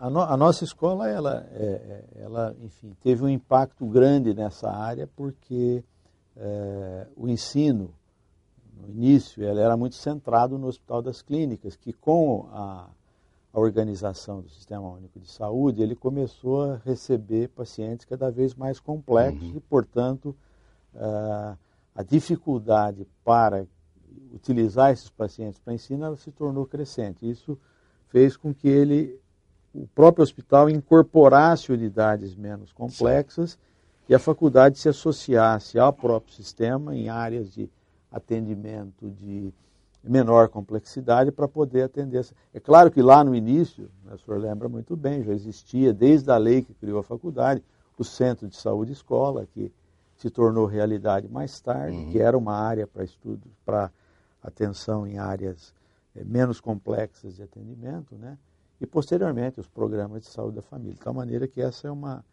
A, no, a nossa escola, ela, é, é, ela, enfim, teve um impacto grande nessa área porque é, o ensino, no início, ela era muito centrado no Hospital das Clínicas, que com a, a organização do Sistema Único de Saúde, ele começou a receber pacientes cada vez mais complexos uhum. e, portanto, a, a dificuldade para utilizar esses pacientes para ensino ela se tornou crescente. Isso fez com que ele o próprio hospital incorporasse unidades menos complexas Sim. e a faculdade se associasse ao próprio sistema em áreas de atendimento de menor complexidade para poder atender. Essa. É claro que lá no início, né, o senhor lembra muito bem, já existia, desde a lei que criou a faculdade, o Centro de Saúde Escola, que se tornou realidade mais tarde, uhum. que era uma área para estudos, para atenção em áreas eh, menos complexas de atendimento, né? e posteriormente os programas de saúde da família. De tal maneira que essa é uma,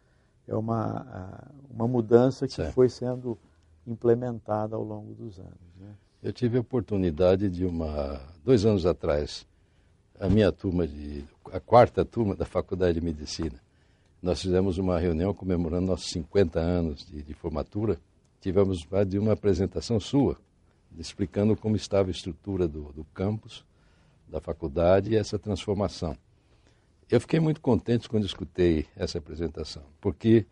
é uma, uma mudança que certo. foi sendo implementada ao longo dos anos. Né? Eu tive a oportunidade de uma dois anos atrás a minha turma de a quarta turma da faculdade de medicina nós fizemos uma reunião comemorando nossos 50 anos de, de formatura tivemos de uma apresentação sua explicando como estava a estrutura do, do campus da faculdade e essa transformação eu fiquei muito contente quando escutei essa apresentação, porque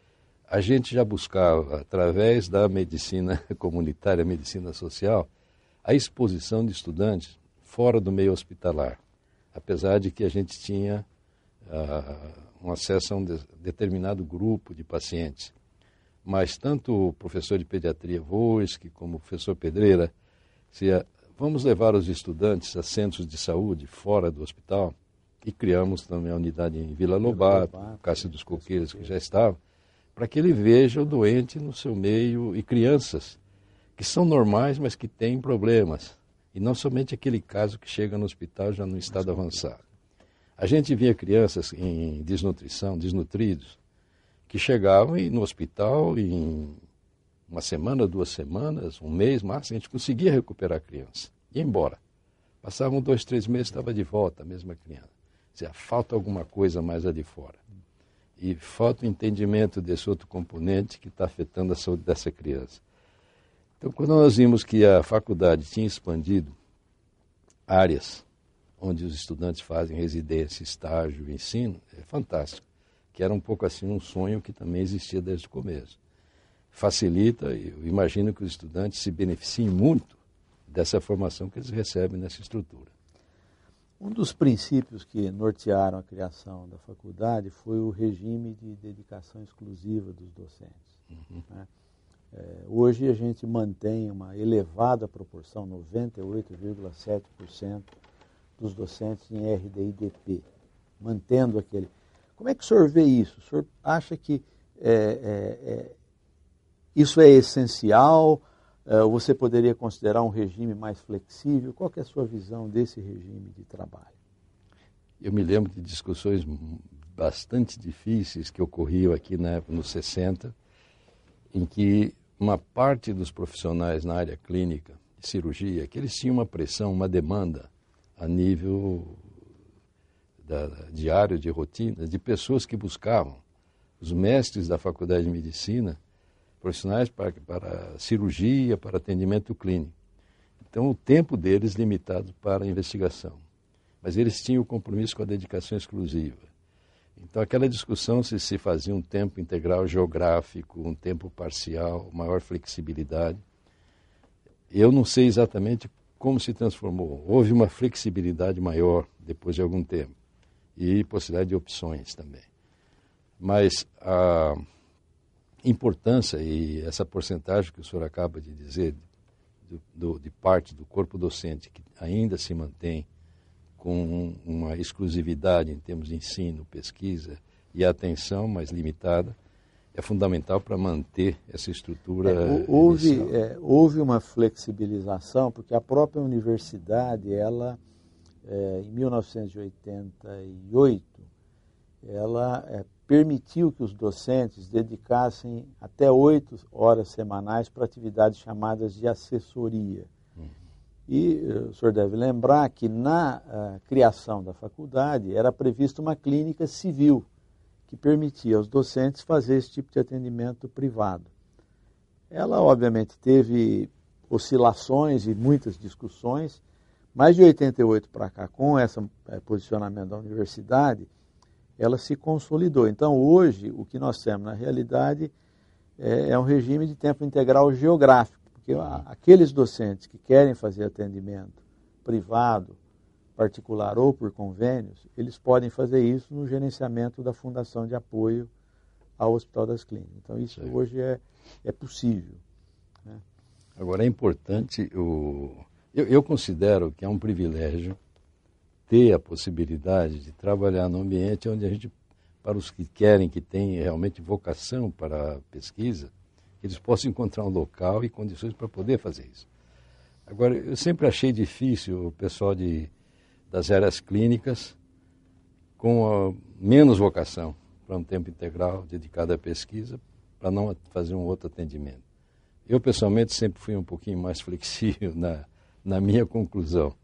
a gente já buscava, através da medicina comunitária, medicina social, a exposição de estudantes fora do meio hospitalar, apesar de que a gente tinha uh, um acesso a um determinado grupo de pacientes. Mas tanto o professor de pediatria Voiski como o professor Pedreira, se vamos levar os estudantes a centros de saúde fora do hospital, e criamos também a unidade em Vila Lobato, Lobato Cássio dos Coqueiros, que já estava, para que ele veja o doente no seu meio e crianças que são normais, mas que têm problemas. E não somente aquele caso que chega no hospital já no estado avançado. A gente via crianças em desnutrição, desnutridos, que chegavam e, no hospital em uma semana, duas semanas, um mês máximo, a gente conseguia recuperar a criança. Ia embora. Passavam dois, três meses, estava de volta a mesma criança. Dizer, falta alguma coisa mais ali fora. E falta o entendimento desse outro componente que está afetando a saúde dessa criança. Então, quando nós vimos que a faculdade tinha expandido áreas onde os estudantes fazem residência, estágio, ensino, é fantástico. Que era um pouco assim um sonho que também existia desde o começo. Facilita, eu imagino que os estudantes se beneficiem muito dessa formação que eles recebem nessa estrutura. Um dos princípios que nortearam a criação da faculdade foi o regime de dedicação exclusiva dos docentes. Uhum. Né? É, hoje a gente mantém uma elevada proporção, 98,7% dos docentes em RDIDP, mantendo aquele. Como é que o senhor vê isso? O senhor acha que é, é, é isso é essencial? Eh, você poderia considerar um regime mais flexível? Qual é a sua visão desse regime de trabalho? Eu me lembro de discussões bastante difíceis que ocorriam aqui na né, época, nos 60, em que uma parte dos profissionais na área clínica cirurgia, que eles tinham uma pressão, uma demanda a nível da, diário de rotina, de pessoas que buscavam. Os mestres da faculdade de medicina profissionais para, para cirurgia, para atendimento clínico. Então, o tempo deles limitado para a investigação. Mas eles tinham o compromisso com a dedicação exclusiva. Então, aquela discussão se se fazia um tempo integral geográfico, um tempo parcial, maior flexibilidade. Eu não sei exatamente como se transformou. Houve uma flexibilidade maior depois de algum tempo e possibilidade de opções também. Mas a ah, importância e essa porcentagem que o senhor acaba de dizer, do, de parte do corpo docente que ainda se mantém com uma exclusividade em termos de ensino, pesquisa e atenção mais limitada, é fundamental para manter essa estrutura. É, houve, é, houve uma flexibilização, porque a própria universidade, ela, é, em 1988, ela é, permitiu que os docentes dedicassem até oito horas semanais para atividades chamadas de assessoria. E eh, o senhor deve lembrar que na a, eh, criação da faculdade era prevista uma clínica civil que permitia aos docentes fazer esse tipo de atendimento privado. Ela, obviamente, teve oscilações e muitas discussões, mas de 88 para cá, com esse eh, posicionamento da universidade, ela se consolidou. Então, hoje, o que nós temos, na realidade, é, é um regime de tempo integral geográfico, porque aqueles docentes que querem fazer atendimento privado, particular ou por convênios, eles podem fazer isso no gerenciamento da Fundação de Apoio ao Hospital das Clínicas. Então, isso Sim. hoje é, é possível. Né? Agora, é importante, o... eu, eu considero que é um privilégio ter a possibilidade de trabalhar no ambiente onde a gente, para os que querem, que têm realmente vocação para a pesquisa, eles possam encontrar um local e condições para poder fazer isso. Agora, eu sempre achei difícil o pessoal de, das áreas clínicas com menos vocação para um tempo integral dedicado à pesquisa, para não fazer um outro atendimento. Eu, pessoalmente, sempre fui um pouquinho mais flexível na, na minha conclusão.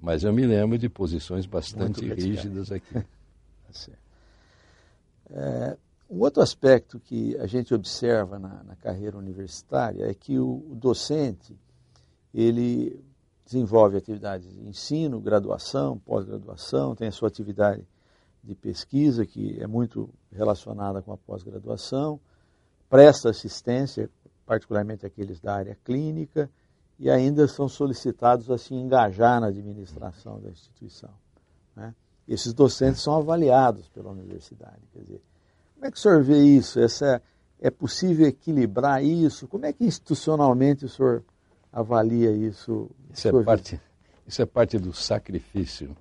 Mas eu me lembro de posições bastante rígidas aqui. Tá é, um outro aspecto que a gente observa na, na carreira universitária é que o, o docente ele desenvolve atividades de ensino, graduação, pós-graduação, tem a sua atividade de pesquisa, que é muito relacionada com a pós-graduação, presta assistência, particularmente aqueles da área clínica, e ainda são solicitados a se engajar na administração da instituição. Né? Esses docentes são avaliados pela universidade. Quer dizer, como é que o senhor vê isso? Essa, é, é possível equilibrar isso? Como é que institucionalmente o senhor avalia isso? Isso é, parte, isso é parte do sacrifício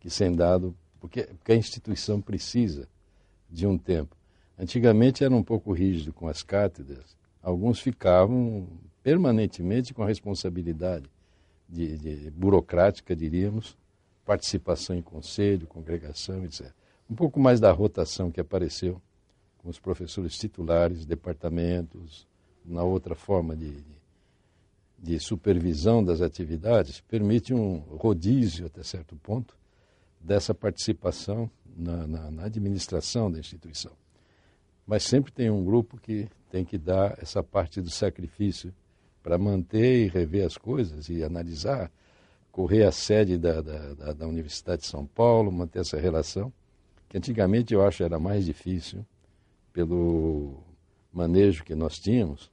que tem dado, porque, porque a instituição precisa de um tempo. Antigamente era um pouco rígido com as cátedras, alguns ficavam permanentemente com a responsabilidade de, de, burocrática, diríamos, participação em conselho, congregação, etc. Um pouco mais da rotação que apareceu com os professores titulares, departamentos, na outra forma de, de supervisão das atividades, permite um rodízio, até certo ponto, dessa participação na, na, na administração da instituição mas sempre tem um grupo que tem que dar essa parte do sacrifício para manter e rever as coisas e analisar, correr a sede da, da, da, Universidade de São Paulo, manter essa relação, que antigamente eu acho era mais difícil, pelo manejo que nós tínhamos,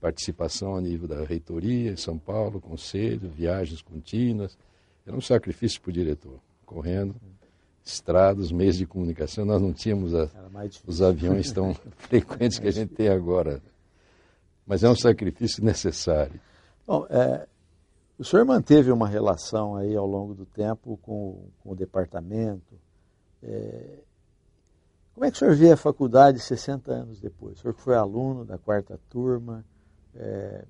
participação a nível da reitoria em São Paulo, conselho, viagens contínuas, era um sacrifício para o diretor, correndo estradas, meios de comunicação, nós não tínhamos a, os aviões tão frequentes que a gente tem agora mas é um sacrifício necessário. Bom, é, o senhor manteve uma relação aí ao longo do tempo com, com o departamento. É, como é que o senhor vê a faculdade 60 anos depois? O senhor foi aluno da quarta turma, é,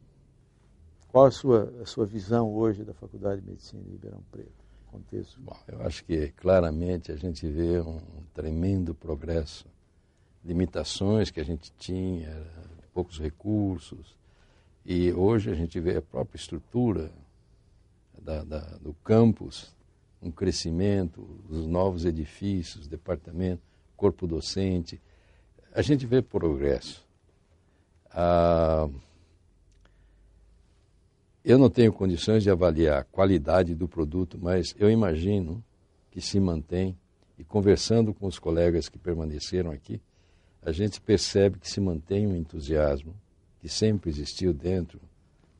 qual a sua, a sua visão hoje da Faculdade de Medicina de Ribeirão Preto? Contexto? Bom, eu acho que claramente a gente vê um tremendo progresso. Limitações que a gente tinha, poucos recursos. E hoje a gente vê a própria estrutura da, da, do campus, um crescimento, os novos edifícios, departamento, corpo docente. A gente vê progresso. Ah, eu não tenho condições de avaliar a qualidade do produto, mas eu imagino que se mantém. E conversando com os colegas que permaneceram aqui, a gente percebe que se mantém um entusiasmo que sempre existiu dentro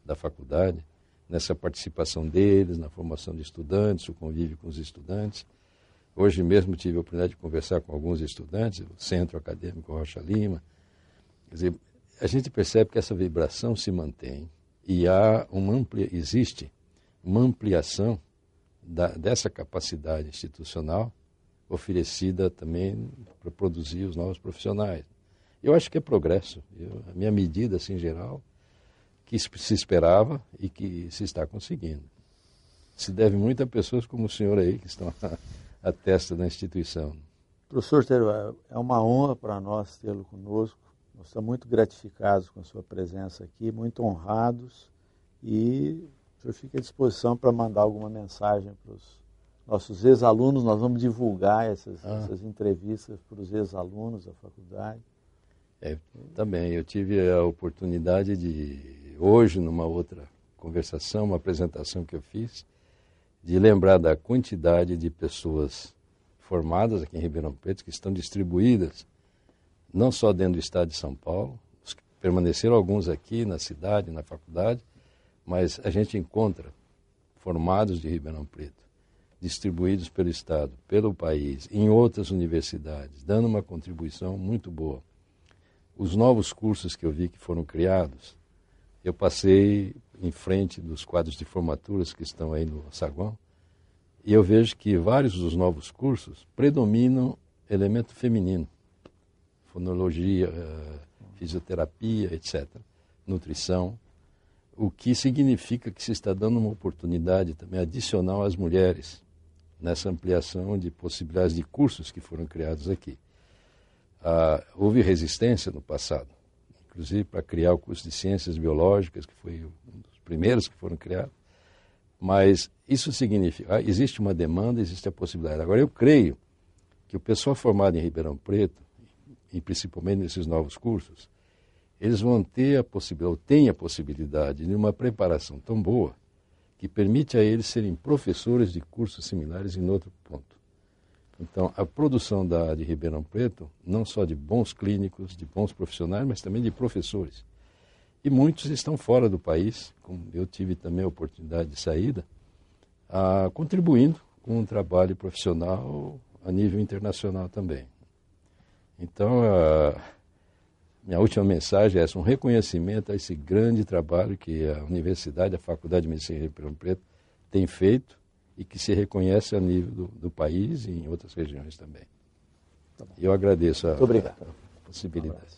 da faculdade, nessa participação deles, na formação de estudantes, o convívio com os estudantes. Hoje mesmo tive a oportunidade de conversar com alguns estudantes, do Centro Acadêmico Rocha Lima. Quer dizer, a gente percebe que essa vibração se mantém e há uma amplia, existe uma ampliação da, dessa capacidade institucional oferecida também para produzir os novos profissionais. Eu acho que é progresso. Eu, a minha medida, assim, em geral, que se esperava e que se está conseguindo. Se deve muito a pessoas como o senhor aí, que estão à, à testa da instituição. Professor Teruel, é, é uma honra para nós tê-lo conosco. Nós estamos muito gratificados com a sua presença aqui, muito honrados. E o senhor fica à disposição para mandar alguma mensagem para os nossos ex-alunos, nós vamos divulgar essas, ah. essas entrevistas para os ex-alunos da faculdade. É, também, eu tive a oportunidade de, hoje, numa outra conversação, uma apresentação que eu fiz, de lembrar da quantidade de pessoas formadas aqui em Ribeirão Preto, que estão distribuídas não só dentro do estado de São Paulo, permaneceram alguns aqui na cidade, na faculdade, mas a gente encontra formados de Ribeirão Preto distribuídos pelo Estado, pelo país, em outras universidades, dando uma contribuição muito boa. Os novos cursos que eu vi que foram criados, eu passei em frente dos quadros de formaturas que estão aí no saguão, e eu vejo que vários dos novos cursos predominam elemento feminino, fonologia, eh, fisioterapia, etc., nutrição, o que significa que se está dando uma oportunidade também adicional às mulheres nessa ampliação de possibilidades de cursos que foram criados aqui. Ah, houve resistência no passado, inclusive para criar o curso de Ciências Biológicas, que foi um dos primeiros que foram criados. Mas isso significa, ah, existe uma demanda, existe a possibilidade. Agora, eu creio que o pessoal formado em Ribeirão Preto, e principalmente nesses novos cursos, eles vão ter a possibilidade, ou têm a possibilidade, de uma preparação tão boa que permite a eles serem professores de cursos similares em outro ponto. Então, a produção da de Ribeirão Preto, não só de bons clínicos, de bons profissionais, mas também de professores. E muitos estão fora do país, como eu tive também a oportunidade de saída, a, contribuindo com um trabalho profissional a nível internacional também. Então, a, minha última mensagem é essa, um reconhecimento a esse grande trabalho que a universidade, a Faculdade de Medicina de Ribeirão Preto tem feito e que se reconhece a nível do, do país e em outras regiões também. Tá Eu agradeço a, a, a possibilidade.